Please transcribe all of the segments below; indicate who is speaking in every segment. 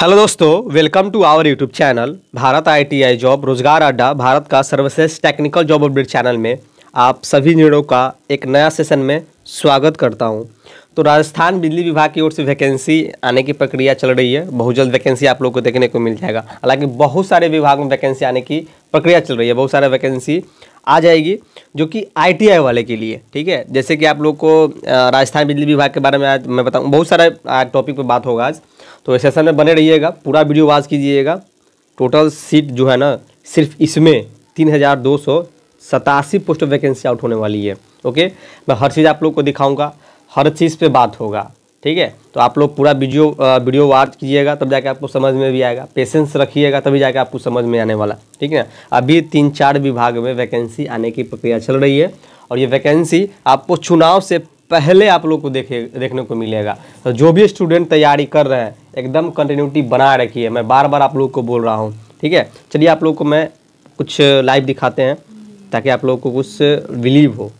Speaker 1: hello दोस्तों welcome to our YouTube channel Bharat ITI job Rozgar Adda Bharat का सर्वश्रेष्ठ टेक्निकल जॉब अपडेट चैनल में आप सभी निर्णयों का एक नया सेशन में स्वागत करता हूं तो राजस्थान बिजली विभाग की ओर से वैकेंसी आने की प्रक्रिया चल रही है बहुत जल्द वैकेंसी आप लोग को देखने को मिल जाएगा हालांकि बहुत सारे विभाग में वैकेंसी आने की प्रक्रिया चल रही है बहुत सारे वैकेंसी आ जाएगी जो कि आईटीआई वाले के लिए ठीक है जैसे कि आप लोग को राजस्थान बिजली विभाग के बारे में आज मैं बताऊँ बहुत सारे टॉपिक पर बात होगा आज तो सेशन में बने रहिएगा पूरा वीडियो वाच कीजिएगा टोटल सीट जो है ना सिर्फ इसमें तीन हज़ार दो सौ सतासी पोस्ट वैकेंसी आउट होने वाली है ओके मैं हर चीज़ आप लोग को दिखाऊंगा हर चीज़ पे बात होगा ठीक है तो आप लोग पूरा वीडियो वीडियो वाच कीजिएगा तब जाके आपको समझ में भी आएगा पेशेंस रखिएगा तभी जाके आपको समझ में आने वाला ठीक है अभी तीन चार विभाग में वैकेंसी आने की प्रक्रिया चल रही है और ये वैकेंसी आपको चुनाव से पहले आप लोग को देखे देखने को मिलेगा तो जो भी स्टूडेंट तैयारी कर रहे हैं एकदम कंटिन्यूटी बनाए रखिए मैं बार बार आप लोग को बोल रहा हूँ ठीक है चलिए आप लोग को मैं कुछ लाइव दिखाते हैं ताकि आप लोग को कुछ बिलीव हो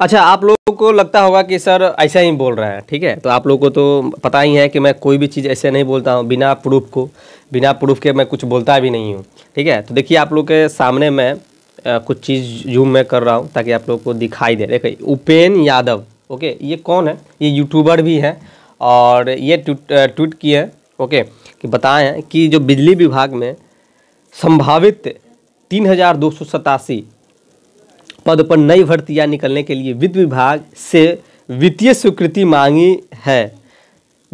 Speaker 1: अच्छा आप लोगों को लगता होगा कि सर ऐसा ही बोल रहा है ठीक है तो आप लोगों को तो पता ही है कि मैं कोई भी चीज़ ऐसे नहीं बोलता हूँ बिना प्रूफ को बिना प्रूफ के मैं कुछ बोलता भी नहीं हूँ ठीक है तो देखिए आप लोग के सामने मैं आ, कुछ चीज़ जूम में कर रहा हूँ ताकि आप लोग को दिखाई दे देखिए उपेन यादव ओके ये कौन है ये यूट्यूबर भी हैं और ये ट्वीट ट्वीट किए हैं ओके कि बताएँ कि जो बिजली विभाग में संभावित तीन हज़ार दो सौ सतासी पद पर नई भर्तियाँ निकलने के लिए वित्त विभाग से वित्तीय स्वीकृति मांगी है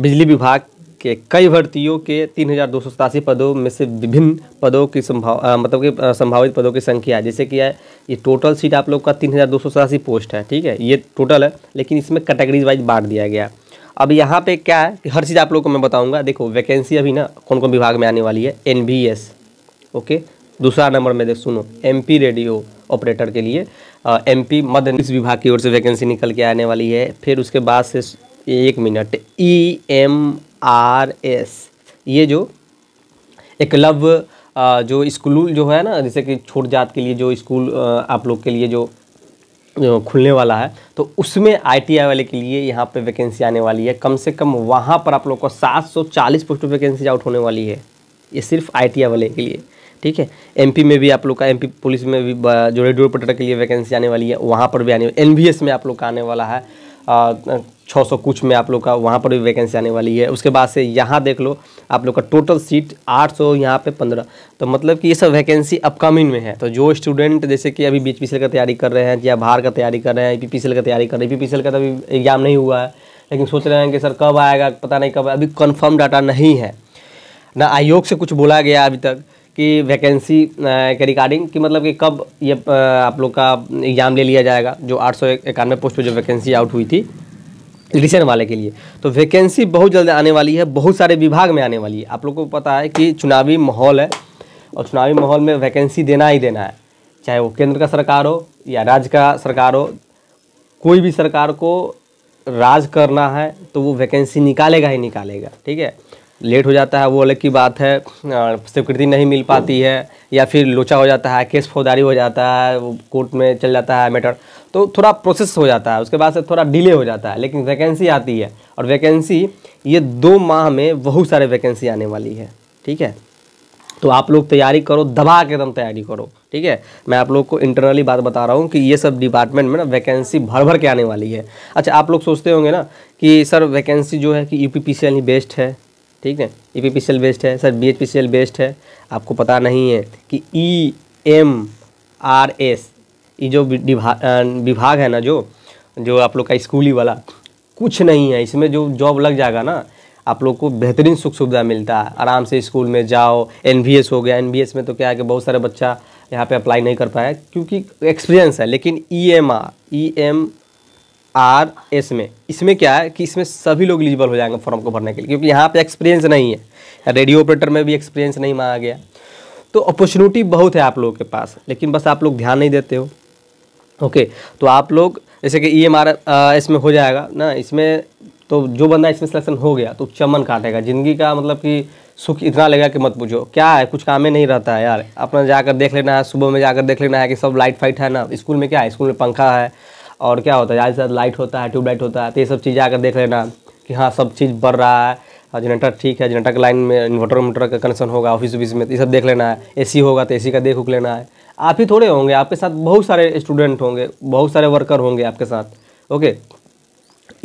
Speaker 1: बिजली विभाग कि कई भर्तियों के तीन हज़ार दो सौ सतासी पदों में से विभिन्न पदों की संभाव मतलब कि संभावित पदों की संख्या है जैसे कि है ये टोटल सीट आप लोग का तीन हज़ार दो सौ सतासी पोस्ट है ठीक है ये टोटल है लेकिन इसमें कैटेगरीज वाइज बांट दिया गया अब यहाँ पे क्या है कि हर चीज़ आप लोग को मैं बताऊँगा देखो वैकेंसी अभी ना कौन कौन विभाग में आने वाली है एन ओके दूसरा नंबर में देख सुनो एम रेडियो ऑपरेटर के लिए एम पी मध्य विभाग की ओर से वैकेंसी निकल के आने वाली है फिर उसके बाद से एक minute E e M R S ये जो एक लव जो स्कूल जो है ना जैसे कि छोट जात के लिए जो स्कूल आप लोग के लिए जो खुलने वाला है तो उसमें आईटीआई वाले के लिए यहाँ पे वैकेंसी आने वाली है कम से कम वहाँ पर आप लोग को 740 पोस्ट वैकेंसी आउट होने वाली है ये सिर्फ आईटीआई वाले के लिए ठीक है एमपी में भी आप लोग का एमपी पुलिस में भी जो रेडियो रिपोर्टर के लिए वैकेंसी आने वाली है वहाँ पर भी आने एन में आप लोग का आने वाला है छः सौ कुछ में आप लोग का वहाँ पर भी वैकेंसी आने वाली है उसके बाद से यहाँ देख लो आप लोग का टोटल सीट आठ सौ यहाँ पर पंद्रह तो मतलब कि ये सब वैकेंसी अपकमिंग में है तो जो स्टूडेंट जैसे कि अभी बीच पी का तैयारी कर रहे हैं या बाहर का तैयारी कर रहे हैं पी का तैयारी कर रहे हैं पी का तो अभी एग्ज़ाम नहीं हुआ है लेकिन सोच रहे हैं कि सर कब आएगा पता नहीं कब अभी कन्फर्म डाटा नहीं है ना आयोग से कुछ बोला गया अभी तक कि वैकेंसी के रिगार्डिंग कि मतलब कि कब ये आप लोग का एग्ज़ाम ले लिया जाएगा जो आठ सौ इक्यानवे पोस्ट पर जो वैकेंसी आउट हुई थी रिसेंट वाले के लिए तो वैकेंसी बहुत जल्द आने वाली है बहुत सारे विभाग में आने वाली है आप लोग को पता है कि चुनावी माहौल है और चुनावी माहौल में वैकेंसी देना ही देना है चाहे वो केंद्र का सरकार हो या राज्य का सरकार हो कोई भी सरकार को राज करना है तो वो वैकेंसी निकालेगा ही निकालेगा ठीक है लेट हो जाता है वो अलग की बात है स्वीकृति नहीं मिल पाती है या फिर लोचा हो जाता है केस फौजदारी हो जाता है कोर्ट में चल जाता है मैटर तो थोड़ा प्रोसेस हो जाता है उसके बाद से थोड़ा डिले हो जाता है लेकिन वैकेंसी आती है और वैकेंसी ये दो माह में बहुत सारे वैकेंसी आने वाली है ठीक है तो आप लोग तैयारी करो दबा के एकदम तैयारी करो ठीक है मैं आप लोग को इंटरनली बात बता रहा हूँ कि ये सब डिपार्टमेंट में ना वैकेंसी भर भर के आने वाली है अच्छा आप लोग सोचते होंगे ना कि सर वैकेंसी जो है कि यू पी ही बेस्ट है ठीक है E P P C L based है sir B H P C L based है आपको पता नहीं है कि ई एम आर एस ये जो विभाग है ना जो जो आप लोग का स्कूली वाला कुछ नहीं है इसमें जो जॉब लग जाएगा ना आप लोग को बेहतरीन सुख सुविधा मिलता है आराम से स्कूल में जाओ एन हो गया एन में तो क्या है कि बहुत सारे बच्चा यहाँ पे अप्लाई नहीं कर पाया क्योंकि एक्सपीरियंस है लेकिन E M R E M R S में इसमें क्या है कि इसमें सभी लोग एलिजिबल हो जाएंगे फॉर्म को भरने के लिए क्योंकि यहाँ पे एक्सपीरियंस नहीं है रेडियो ऑपरेटर में भी एक्सपीरियंस नहीं मांगा गया तो अपॉर्चुनिटी बहुत है आप लोगों के पास लेकिन बस आप लोग ध्यान नहीं देते हो ओके तो आप लोग जैसे कि ई एम आर इसमें हो जाएगा ना इसमें तो जो बंदा इसमें सिलेक्शन हो गया तो चमन काटेगा ज़िंदगी का मतलब कि सुख इतना लगेगा कि मत पूछो क्या है कुछ काम ही नहीं रहता है यार अपना जाकर देख लेना है सुबह में जाकर देख लेना है कि सब लाइट फाइट है ना स्कूल में क्या है स्कूल में पंखा है और क्या होता है ज़्यादा से लाइट होता है ट्यूबलाइट होता है तो ये सब चीज़ें आकर देख लेना कि हाँ सब चीज़ बढ़ रहा है और जनरेटर ठीक है जनरेटर के लाइन में इन्वर्टर उन्वर्टर का कनेक्शन होगा ऑफिस ऑफिस में तो ये सब देख लेना है एसी होगा तो एसी का देख उख लेना है आप ही थोड़े होंगे आपके साथ बहुत सारे स्टूडेंट होंगे बहुत सारे वर्कर होंगे आपके साथ ओके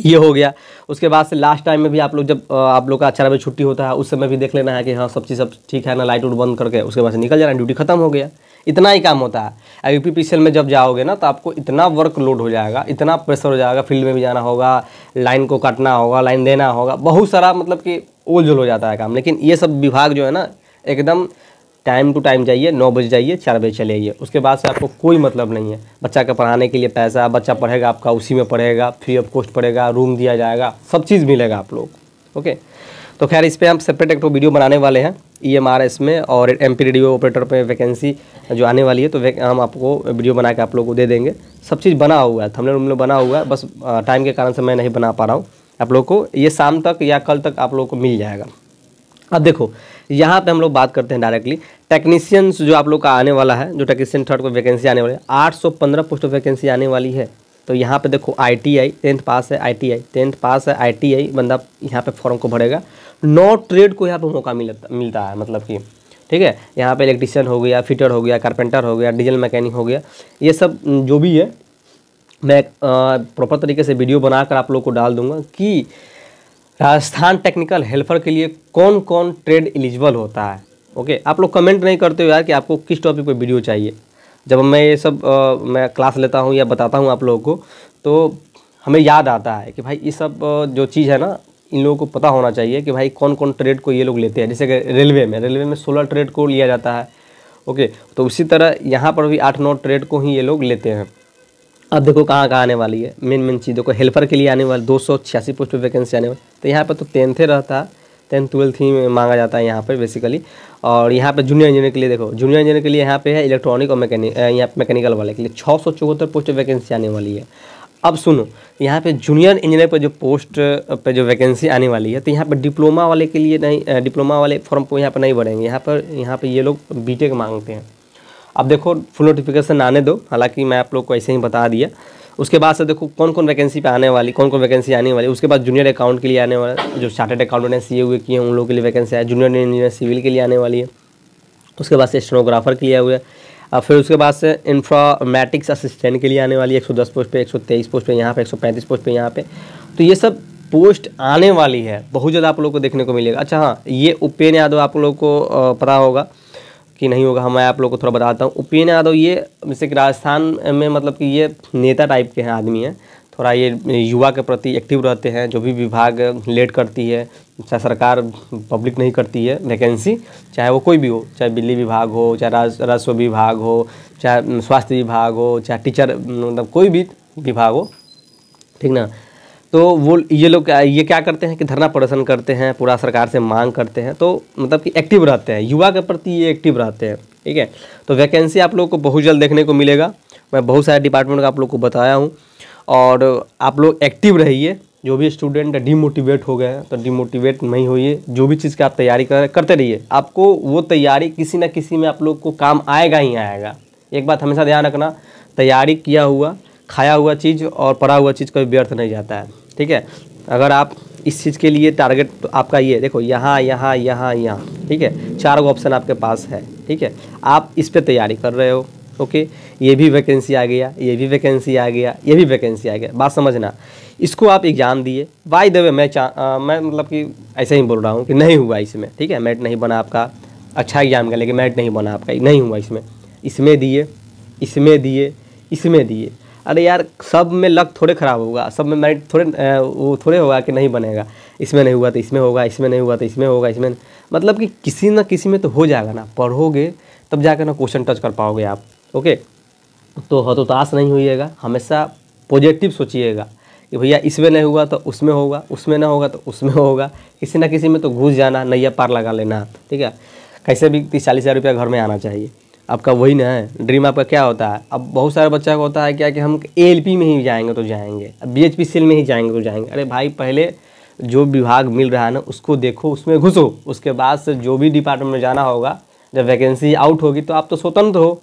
Speaker 1: ये हो गया उसके बाद से लास्ट टाइम में भी आप लोग जब आप लोग का अच्छा बजे छुट्टी होता है उस समय भी देख लेना है कि हाँ सब चीज़ सब ठीक है ना लाइट उट बंद करके उसके बाद से निकल जाना ड्यूटी खत्म हो गया इतना ही काम होता है यू पी में जब जाओगे ना तो आपको इतना वर्क लोड हो जाएगा इतना प्रेशर हो जाएगा फील्ड में भी जाना होगा लाइन को काटना होगा लाइन देना होगा बहुत सारा मतलब कि ओल हो जाता है काम लेकिन ये सब विभाग जो है ना एकदम टाइम टू टाइम जाइए नौ बजे जाइए चार बजे चले आइए उसके बाद से आपको कोई मतलब नहीं है बच्चा का पढ़ाने के लिए पैसा बच्चा पढ़ेगा आपका उसी में पढ़ेगा फ्री ऑफ कॉस्ट पढ़ेगा रूम दिया जाएगा सब चीज़ मिलेगा आप लोग ओके तो खैर इस पर हम सेपरेट एक वीडियो तो बनाने वाले हैं ई एम आर एस में और एम पी रेडियो ऑपरेटर पर वैकेंसी जो आने वाली है तो हम आपको वीडियो बना के आप लोग को दे देंगे सब चीज़ बना हुआ है हमने उनमें बना हुआ है बस टाइम के कारण से मैं नहीं बना पा रहा हूँ आप लोग को ये शाम तक या कल तक आप लोग को मिल जाएगा अब देखो यहाँ पे हम लोग बात करते हैं डायरेक्टली टेक्नीसियंस जो आप लोग का आने वाला है जो टेक्नीशियन थर्ड को वैकेंसी आने वाली है आठ सौ पंद्रह पोस्ट वैकेंसी आने वाली है तो यहाँ पे देखो I T I tenth pass है I T I tenth pass है आई टी आई बंदा यहाँ पे फॉर्म को भरेगा नौ ट्रेड को यहाँ पर मौका मिलता मिलता है मतलब कि ठीक है यहाँ पे इलेक्ट्रिशियन हो गया फिटर हो गया कारपेंटर हो गया डीजल मैकेनिक हो गया ये सब जो भी है मैं प्रॉपर तरीके से वीडियो बनाकर आप लोग को डाल दूंगा कि राजस्थान टेक्निकल हेल्पर के लिए कौन कौन ट्रेड एलिजिबल होता है ओके आप लोग कमेंट नहीं करते हो यार कि आपको किस टॉपिक पे वीडियो चाहिए जब मैं ये सब आ, मैं क्लास लेता हूँ या बताता हूँ आप लोगों को तो हमें याद आता है कि भाई ये सब जो चीज़ है ना इन लोगों को पता होना चाहिए कि भाई कौन कौन ट्रेड को ये लोग लेते हैं जैसे कि रेलवे में रेलवे में सोलह ट्रेड को लिया जाता है ओके तो उसी तरह यहाँ पर भी आठ नौ ट्रेड को ही ये लोग लेते हैं अब देखो कहाँ कहाँ आने वाली है मेन मेन चीज़ देखो हेल्पर के लिए आने वाली दो सौ छियासी पोस्ट पर वैकेंसी आने वाली तो यहाँ पर तो टेंथे रहता है टेंथ ट्वेल्थ ही मांगा जाता है यहाँ पर बेसिकली और यहाँ पर जूनियर इंजीनियर के लिए देखो जूनियर इंजीनियर के लिए यहाँ पे है इलेक्ट्रॉनिक और मैकेनिक यहाँ मैकेनिकल वाले के लिए छः सौ चौहत्तर पोस्ट वैकेंसी आने वाली है अब सुनो यहाँ पे जूनियर इंजीनियर पर जो पोस्ट पे जो वैकेंसी आने वाली है तो यहाँ पर डिप्लोमा वाले के लिए नहीं डिप्लोमा वाले फॉर्म को यहाँ पर नहीं बढ़ेंगे यहाँ पर यहाँ पर ये लोग बीटेक मांगते हैं अब देखो फुल नोटिफिकेशन आने दो हालांकि मैं आप लोग को ऐसे ही बता दिया उसके बाद से देखो कौन कौन वैकेंसी पे आने वाली कौन कौन वैकेंसी आने वाली उसके बाद जूनियर अकाउंट के लिए आने वाला जो चार्टेड अकाउंटेंट हैं सी हुए किए हैं उन लोगों के लिए वैकेंसी है जूनियर इंजीनियर सिविल के लिए आने वाली है उसके बाद से स्टेनोग्राफर के लिए हुआ है अब फिर उसके बाद से इन्फ्रामेटिक्स असिस्टेंट के लिए आने वाली एक सौ दस पोस्ट पे तेईस पोस्ट पे यहाँ पे पैंतीस पोस्ट पे यहाँ पे तो ये सब पोस्ट आने वाली है बहुत ज़्यादा आप लोग को देखने को मिलेगा अच्छा हाँ ये उपेन यादव आप लोग को पता होगा कि नहीं होगा मैं आप लोग को थोड़ा बताता हूँ उपेन यादव ये जैसे कि राजस्थान में मतलब कि ये नेता टाइप के हैं आदमी हैं थोड़ा ये युवा के प्रति एक्टिव रहते हैं जो भी विभाग लेट करती है चाहे सरकार पब्लिक नहीं करती है वैकेंसी चाहे वो कोई भी हो चाहे बिजली विभाग हो चाहे राजस्व विभाग हो चाहे स्वास्थ्य विभाग हो चाहे टीचर मतलब कोई भी विभाग हो ठीक ना तो वो ये लोग ये क्या करते हैं कि धरना प्रदर्शन करते हैं पूरा सरकार से मांग करते हैं तो मतलब कि एक्टिव रहते हैं युवा के प्रति ये एक्टिव रहते हैं ठीक है तो वैकेंसी आप लोग को बहुत जल्द देखने को मिलेगा मैं बहुत सारे डिपार्टमेंट का आप लोग को बताया हूँ और आप लोग एक्टिव रहिए जो भी स्टूडेंट डिमोटिवेट हो गए हैं तो डिमोटिवेट नहीं होइए जो भी चीज़ की आप तैयारी कर करते रहिए आपको वो तैयारी किसी ना किसी में आप लोग को काम आएगा ही आएगा एक बात हमेशा ध्यान रखना तैयारी किया हुआ खाया हुआ चीज़ और पढ़ा हुआ चीज़ कभी व्यर्थ नहीं जाता है ठीक है अगर आप इस चीज़ के लिए टारगेट तो आपका ये देखो यहाँ यहाँ यहाँ यहाँ ठीक है चार ऑप्शन आपके पास है ठीक है आप इस पर तैयारी कर रहे हो ओके ये भी वैकेंसी आ गया ये भी वैकेंसी आ गया ये भी वैकेंसी आ गया बात समझना इसको आप एग्ज़ाम दिए बाई द वे मैं चा आ, मैं मतलब कि ऐसे ही बोल रहा हूँ कि नहीं हुआ इसमें ठीक है मैट नहीं बना आपका अच्छा एग्ज़ाम का लेकिन मैट नहीं बना आपका नहीं हुआ इसमें इसमें दिए इसमें दिए इसमें दिए अरे यार सब में लक थोड़े ख़राब होगा सब में मैट थोड़े वो थोड़े होगा कि नहीं बनेगा इसमें नहीं हुआ तो इसमें होगा इसमें नहीं हुआ तो इसमें होगा इसमें मतलब कि किसी ना किसी में तो हो जाएगा ना पढ़ोगे तब जाकर ना क्वेश्चन टच कर पाओगे आप ओके तो हतोताश नहीं हुईगा हमेशा पॉजिटिव सोचिएगा कि भैया इसमें नहीं हुआ तो उसमें होगा उसमें ना होगा तो उसमें होगा किसी ना किसी में तो घुस जाना नैया पार लगा लेना ठीक है कैसे भी तीस चालीस हज़ार रुपया घर में आना चाहिए आपका वही ना है ड्रीम आपका क्या होता है अब बहुत सारे बच्चा को होता है क्या कि हम ए में ही जाएंगे तो जाएंगे बी एच पी सेल में ही जाएंगे तो जाएंगे अरे भाई पहले जो विभाग मिल रहा है ना उसको देखो उसमें घुसो उसके बाद से जो भी डिपार्टमेंट में जाना होगा जब वैकेंसी आउट होगी तो आप तो स्वतंत्र हो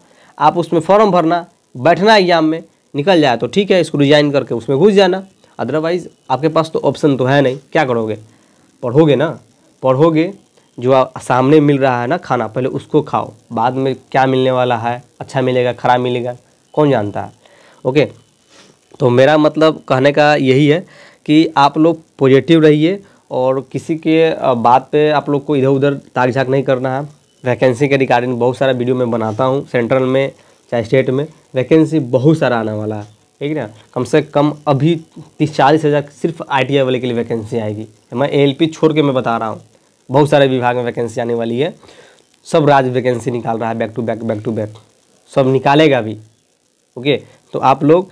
Speaker 1: आप उसमें फॉर्म भरना बैठना एग्जाम में निकल जाए तो ठीक है इसको रिजाइन करके उसमें घुस जाना अदरवाइज़ आपके पास तो ऑप्शन तो है नहीं क्या करोगे पढ़ोगे ना पढ़ोगे जो सामने मिल रहा है ना खाना पहले उसको खाओ बाद में क्या मिलने वाला है अच्छा मिलेगा खराब मिलेगा कौन जानता है ओके तो मेरा मतलब कहने का यही है कि आप लोग पॉजिटिव रहिए और किसी के बात पे आप लोग को इधर उधर ताक झाक नहीं करना है वैकेंसी के रिगार्डिंग बहुत सारा वीडियो मैं बनाता हूँ सेंट्रल में चाहे स्टेट में वैकेंसी बहुत सारा आने वाला है ठीक है ना कम से कम अभी तीस चालीस हज़ार सिर्फ आई वाले के लिए वैकेंसी आएगी मैं ए छोड़ के मैं बता रहा हूँ बहुत सारे विभाग में वैकेंसी आने वाली है सब राज्य वैकेंसी निकाल रहा है back to back back to back सब निकालेगा भी ओके तो आप लोग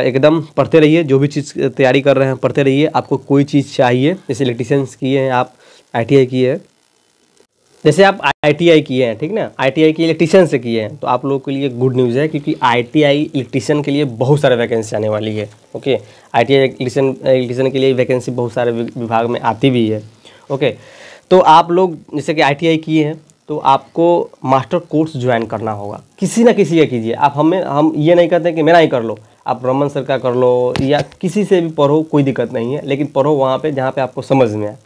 Speaker 1: एकदम पढ़ते रहिए जो भी चीज़ तैयारी कर रहे हैं पढ़ते रहिए आपको कोई चीज़ चाहिए जैसे इलेक्ट्रीशियंस की है आप आई टी आई की है जैसे आप आईटीआई किए हैं ठीक ना आईटीआई के इलेक्ट्रीशियन से किए हैं तो आप लोगों के लिए गुड न्यूज़ है क्योंकि आईटीआई इलेक्ट्रीशियन के लिए बहुत सारे वैकेंसी आने वाली है ओके आईटीआई इलेक्ट्रिशियन इलेक्ट्रिशियन के लिए वैकेंसी बहुत सारे विभाग में आती भी है ओके तो आप लोग जैसे कि आई किए हैं तो आपको मास्टर कोर्स ज्वाइन करना होगा किसी ना किसी का कीजिए आप हमें हम ये नहीं कहते कि मेरा ही कर लो आप रमन सर का कर लो या किसी से भी पढ़ो कोई दिक्कत नहीं है लेकिन पढ़ो वहाँ पर जहाँ पर आपको समझ में आए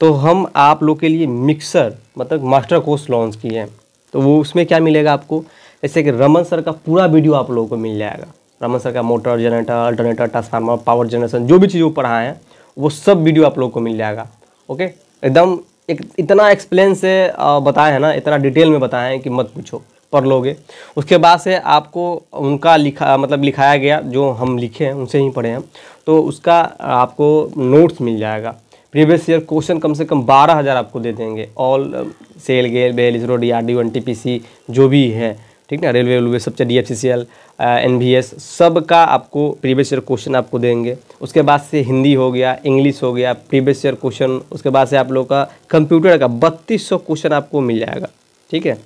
Speaker 1: तो हम आप लोग के लिए मिक्सर मतलब मास्टर कोर्स लॉन्च किए हैं तो वो उसमें क्या मिलेगा आपको जैसे कि रमन सर का पूरा वीडियो आप लोगों को मिल जाएगा रमन सर का motor generator alternator transformer power generation जो भी चीज़ वो पढ़ाए हैं वो सब वीडियो आप लोगों को मिल जाएगा ओके एकदम एक इतना एक्सप्लेन से बताए हैं ना इतना डिटेल में बताए हैं कि मत पूछो पढ़ लोगे उसके बाद से आपको उनका लिखा मतलब लिखाया गया जो हम लिखे हैं उनसे ही पढ़े हैं तो उसका आपको नोट्स मिल जाएगा प्रीवियस ईयर क्वेश्चन कम से कम बारह हज़ार आपको दे देंगे all SAIL GAIL BEL ISRO D R D one T P C जो भी है ठीक ना रेलवे वेलवे सब D F C C L N B S सब का आपको प्रीवियस ईयर क्वेश्चन आपको देंगे उसके बाद से हिंदी हो गया इंग्लिश हो गया प्रीवियस ईयर क्वेश्चन उसके बाद से आप लोग का कंप्यूटर का बत्तीस सौ क्वेश्चन आपको मिल जाएगा ठीक है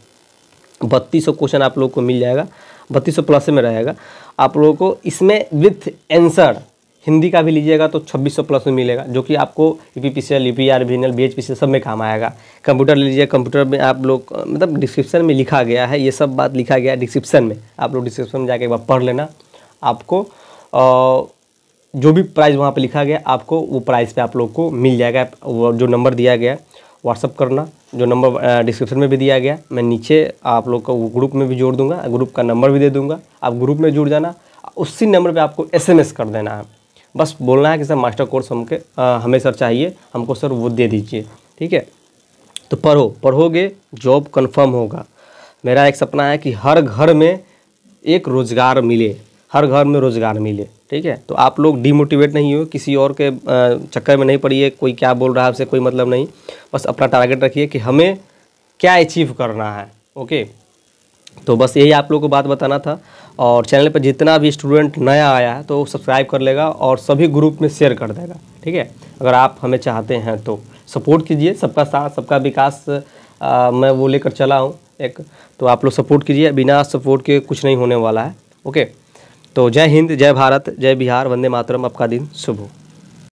Speaker 1: बत्तीस सौ क्वेश्चन आप लोग को मिल जाएगा बत्तीस सौ प्लस में रहेगा आप लोगों को इसमें विथ एंसर हिंदी का भी लीजिएगा तो 2600 प्लस में मिलेगा जो कि आपको E P P C L U P R B L B H P C सब में काम आएगा कंप्यूटर ले लीजिए कंप्यूटर में आप लोग मतलब डिस्क्रिप्शन में लिखा गया है ये सब बात लिखा गया है डिस्क्रिप्शन में आप लोग डिस्क्रिप्शन में जाके एक बार पढ़ लेना आपको आ, जो भी प्राइस वहाँ पर लिखा गया आपको वो प्राइस पर आप लोग को मिल जाएगा वो जो नंबर दिया गया व्हाट्सअप करना जो नंबर डिस्क्रिप्शन में भी दिया गया मैं नीचे आप लोग का वो ग्रुप में भी जोड़ दूंगा ग्रुप का नंबर भी दे दूंगा आप ग्रुप में जुड़ जाना उसी नंबर पे आपको एसएमएस कर देना है बस बोलना है कि सर मास्टर कोर्स हमके आ, हमें सर चाहिए हमको सर वो दे दीजिए ठीक है तो पढ़ो पढ़ोगे जॉब कन्फर्म होगा मेरा एक सपना है कि हर घर में एक रोज़गार मिले हर घर में रोज़गार मिले ठीक है तो आप लोग डीमोटिवेट नहीं हो किसी और के चक्कर में नहीं पड़िए कोई क्या बोल रहा है आपसे कोई मतलब नहीं बस अपना टारगेट रखिए कि हमें क्या अचीव करना है ओके तो बस यही आप लोगों को बात बताना था और चैनल पर जितना भी स्टूडेंट नया आया है तो वो सब्सक्राइब कर लेगा और सभी ग्रुप में शेयर कर देगा ठीक है अगर आप हमें चाहते हैं तो सपोर्ट कीजिए सबका साथ सबका विकास मैं वो लेकर चला हूँ एक तो आप लोग सपोर्ट कीजिए बिना सपोर्ट के कुछ नहीं होने वाला है ओके तो जय हिंद जय भारत जय बिहार वंदे मातरम आपका दिन शुभ हो